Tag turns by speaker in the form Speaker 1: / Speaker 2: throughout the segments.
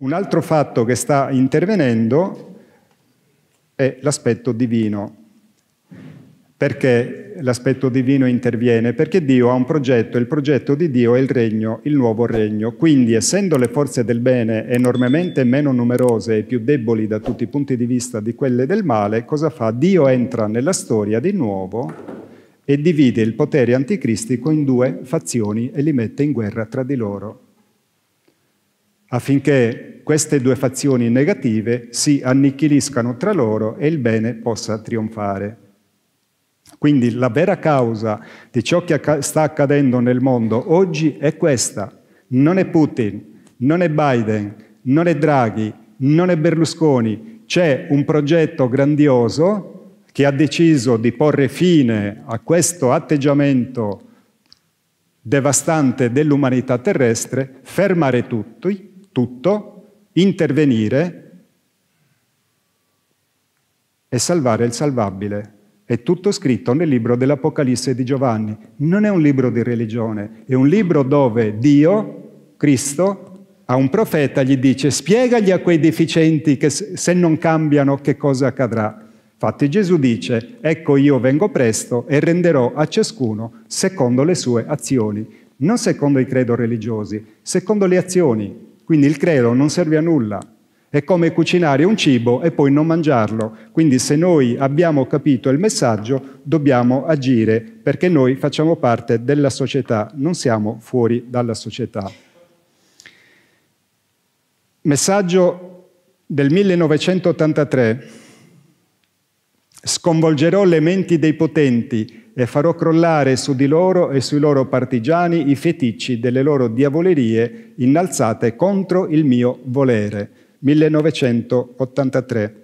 Speaker 1: Un altro fatto che sta intervenendo è l'aspetto divino. Perché l'aspetto divino interviene? Perché Dio ha un progetto, il progetto di Dio è il regno, il nuovo regno. Quindi, essendo le forze del bene enormemente meno numerose e più deboli da tutti i punti di vista di quelle del male, cosa fa? Dio entra nella storia di nuovo e divide il potere anticristico in due fazioni e li mette in guerra tra di loro affinché queste due fazioni negative si annichiliscano tra loro e il bene possa trionfare. Quindi la vera causa di ciò che sta accadendo nel mondo oggi è questa. Non è Putin, non è Biden, non è Draghi, non è Berlusconi. C'è un progetto grandioso che ha deciso di porre fine a questo atteggiamento devastante dell'umanità terrestre, fermare tutti, tutto, intervenire e salvare il salvabile. È tutto scritto nel libro dell'Apocalisse di Giovanni. Non è un libro di religione, è un libro dove Dio, Cristo, a un profeta gli dice spiegagli a quei deficienti che se non cambiano che cosa accadrà. Infatti Gesù dice ecco io vengo presto e renderò a ciascuno secondo le sue azioni, non secondo i credo religiosi, secondo le azioni. Quindi il credo non serve a nulla. È come cucinare un cibo e poi non mangiarlo. Quindi se noi abbiamo capito il messaggio, dobbiamo agire perché noi facciamo parte della società, non siamo fuori dalla società. Messaggio del 1983 Sconvolgerò le menti dei potenti e farò crollare su di loro e sui loro partigiani i feticci delle loro diavolerie innalzate contro il mio volere. 1983.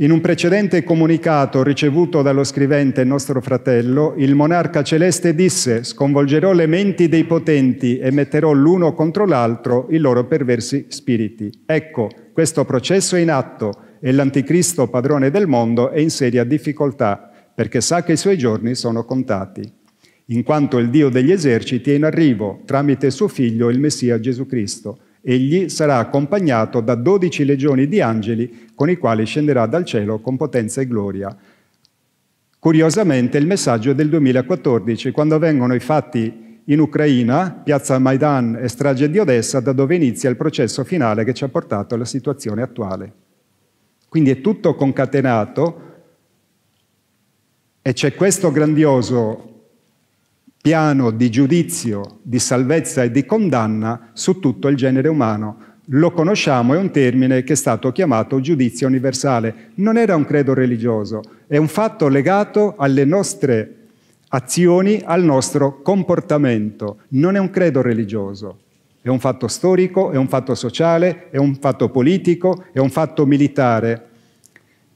Speaker 1: In un precedente comunicato ricevuto dallo scrivente nostro fratello, il monarca celeste disse sconvolgerò le menti dei potenti e metterò l'uno contro l'altro i loro perversi spiriti. Ecco, questo processo è in atto è l'anticristo padrone del mondo è in seria difficoltà perché sa che i suoi giorni sono contati, in quanto il Dio degli eserciti è in arrivo tramite suo figlio il Messia Gesù Cristo. Egli sarà accompagnato da dodici legioni di angeli con i quali scenderà dal cielo con potenza e gloria. Curiosamente il messaggio è del 2014, quando vengono i fatti in Ucraina, piazza Maidan e strage di Odessa, da dove inizia il processo finale che ci ha portato alla situazione attuale. Quindi è tutto concatenato e c'è questo grandioso piano di giudizio, di salvezza e di condanna su tutto il genere umano. Lo conosciamo, è un termine che è stato chiamato giudizio universale. Non era un credo religioso, è un fatto legato alle nostre azioni, al nostro comportamento. Non è un credo religioso. È un fatto storico, è un fatto sociale, è un fatto politico, è un fatto militare.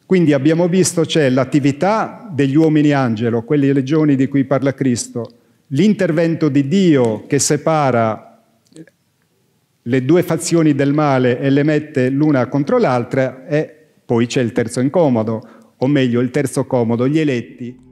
Speaker 1: Quindi abbiamo visto c'è l'attività degli uomini angelo, quelle legioni di cui parla Cristo, l'intervento di Dio che separa le due fazioni del male e le mette l'una contro l'altra e poi c'è il terzo incomodo, o meglio il terzo comodo, gli eletti.